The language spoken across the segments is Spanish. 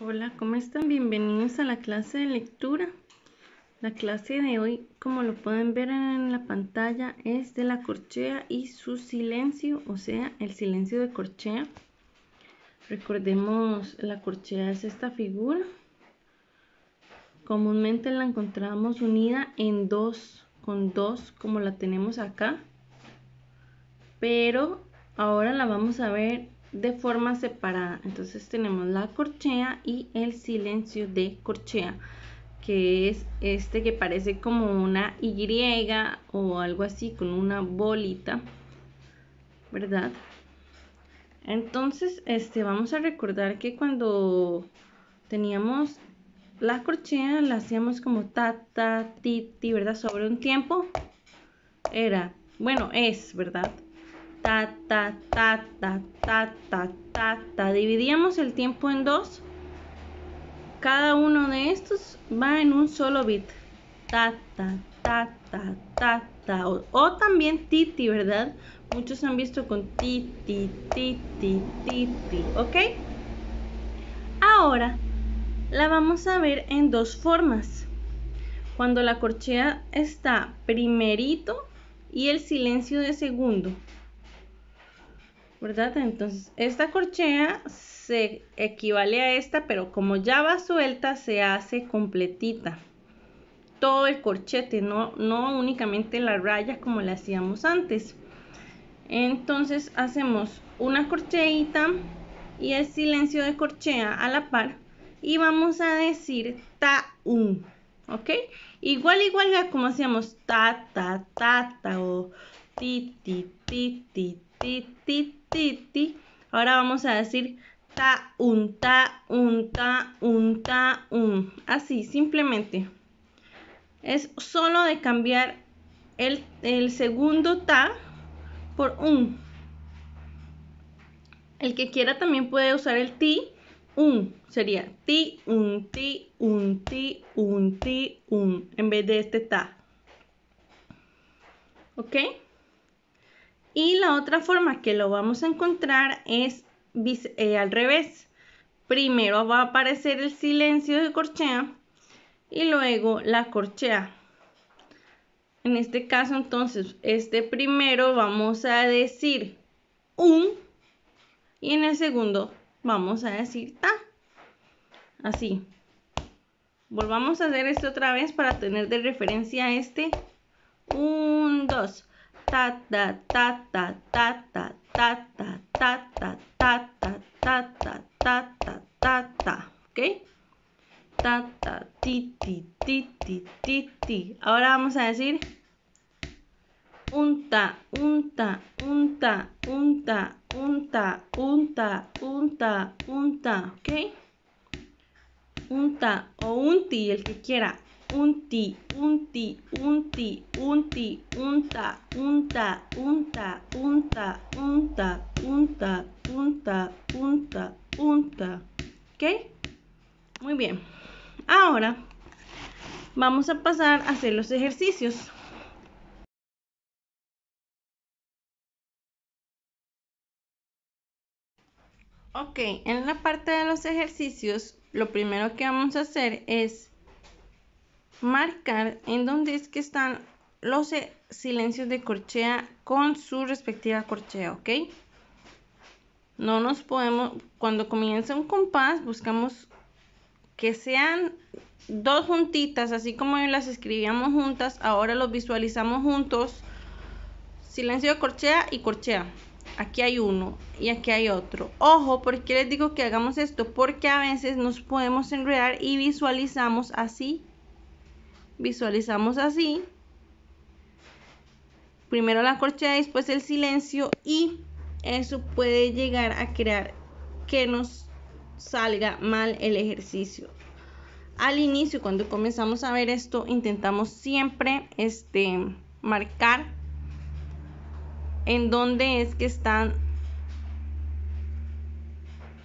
Hola, ¿cómo están? Bienvenidos a la clase de lectura. La clase de hoy, como lo pueden ver en la pantalla, es de la corchea y su silencio, o sea, el silencio de corchea. Recordemos, la corchea es esta figura. Comúnmente la encontramos unida en dos, con dos, como la tenemos acá. Pero ahora la vamos a ver de forma separada. Entonces tenemos la corchea y el silencio de corchea, que es este que parece como una Y o algo así, con una bolita, ¿verdad? Entonces, este, vamos a recordar que cuando teníamos la corchea, la hacíamos como ta, ta, ti, ti, ¿verdad? Sobre un tiempo, era, bueno, es, ¿verdad? ta, ta, ta, ta, ta, ta, ta, ta. Dividíamos el tiempo en dos. Cada uno de estos va en un solo bit. Ta, ta, ta, ta, ta, O, también titi, ¿verdad? Muchos han visto con ti, ti, ti, ti, ¿Ok? Ahora la vamos a ver en dos formas. Cuando la corchea está primerito y el silencio de segundo. Entonces, esta corchea se equivale a esta, pero como ya va suelta, se hace completita. Todo el corchete, no, no únicamente la raya como la hacíamos antes. Entonces hacemos una corcheita y el silencio de corchea a la par y vamos a decir ta-un, ¿ok? Igual, igual como hacíamos ta, ta, ta, ta o ti, ti, ti, ti, ti, ti, ti, ti. Ahora vamos a decir ta, un, ta, un, ta, un, ta, un. Así, simplemente. Es solo de cambiar el, el segundo ta por un. El que quiera también puede usar el ti, un. Sería ti, un, ti, un, ti, un, ti, un. En vez de este ta. ¿Ok? Y la otra forma que lo vamos a encontrar es eh, al revés. Primero va a aparecer el silencio de corchea y luego la corchea. En este caso, entonces, este primero vamos a decir un y en el segundo vamos a decir ta. Así. Volvamos a hacer esto otra vez para tener de referencia este. Un, dos ta ta ta ta ta ta ta ta ta ta ta ta ta ta ta ta ta ta ¿ok? Ta ta ti ti ti ti ti ahora vamos a decir unta unta unta unta unta unta unta unta ¿ok? unta o unti el que quiera un un un ti, ti, ti, un un un un unta, unta, unta, unta, unta, unta, unta, unta, unta. ¿Ok? Muy bien. Ahora vamos a pasar a hacer los ejercicios. Ok, en la parte de los ejercicios, lo primero que vamos a hacer es marcar en dónde es que están los eh, silencios de corchea con su respectiva corchea, ¿ok? No nos podemos, cuando comienza un compás, buscamos que sean dos juntitas, así como las escribíamos juntas, ahora los visualizamos juntos. Silencio de corchea y corchea. Aquí hay uno y aquí hay otro. Ojo, ¿por qué les digo que hagamos esto? Porque a veces nos podemos enredar y visualizamos así Visualizamos así. Primero la corchea, después el silencio y eso puede llegar a crear que nos salga mal el ejercicio. Al inicio, cuando comenzamos a ver esto, intentamos siempre este, marcar en dónde es que están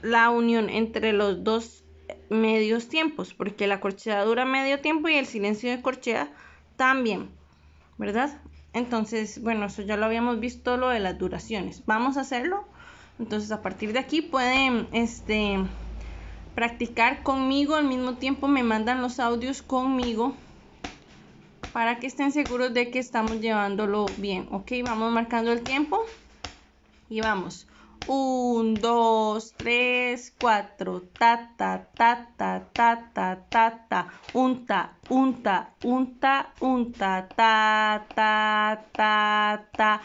la unión entre los dos medios tiempos, porque la corchea dura medio tiempo y el silencio de corchea también, ¿verdad? Entonces, bueno, eso ya lo habíamos visto, lo de las duraciones. Vamos a hacerlo. Entonces, a partir de aquí pueden este, practicar conmigo, al mismo tiempo me mandan los audios conmigo para que estén seguros de que estamos llevándolo bien. Ok, vamos marcando el tiempo y vamos. 1, 2, 3, 4 Ta, ta, ta, ta, ta, ta, ta, ta Un, ta, un, ta, un, ta, un, ta, ta, ta, ta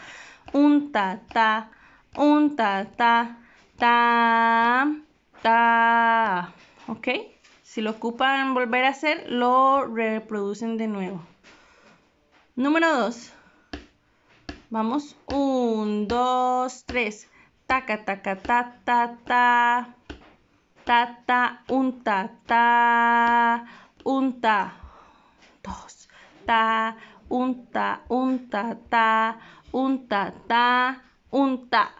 Un, ta, ta, un, ta, ta, ta, ta ¿Ok? Si lo ocupan volver a hacer, lo reproducen de nuevo Número 2 Vamos 1, 2, 3 1, 2, 3 Taca, taca, ta, ta, ta. Ta, ta, un, ta, ta. Un, ta. Dos. Ta, un, ta, un, ta, ta. Un, ta, ta. Un, ta.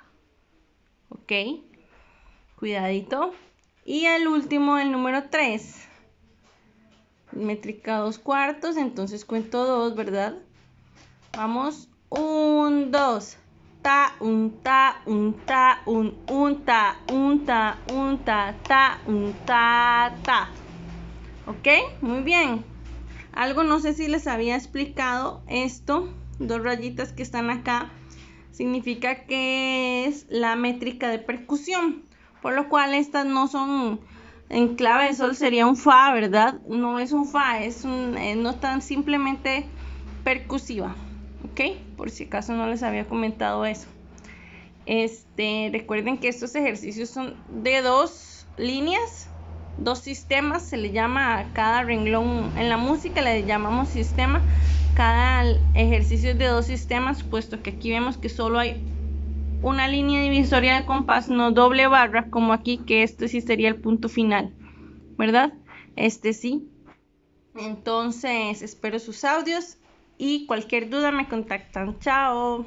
¿Ok? Cuidadito. Y el último, el número tres. Métrica dos cuartos, entonces cuento dos, ¿verdad? Vamos, un, dos ta, un ta, un ta, un un ta, un ta, un ta, ta, un ta, ta. ¿Ok? Muy bien. Algo no sé si les había explicado esto. Dos rayitas que están acá. Significa que es la métrica de percusión. Por lo cual estas no son en clave de sol sería un fa, ¿verdad? No es un fa, es un eh, no tan simplemente percusiva. ¿Ok? por si acaso no les había comentado eso. Este, recuerden que estos ejercicios son de dos líneas, dos sistemas, se le llama a cada renglón en la música, le llamamos sistema. Cada ejercicio es de dos sistemas, puesto que aquí vemos que solo hay una línea divisoria de compás, no doble barra, como aquí, que esto sí sería el punto final, ¿verdad? Este sí. Entonces, espero sus audios y cualquier duda me contactan. Chao.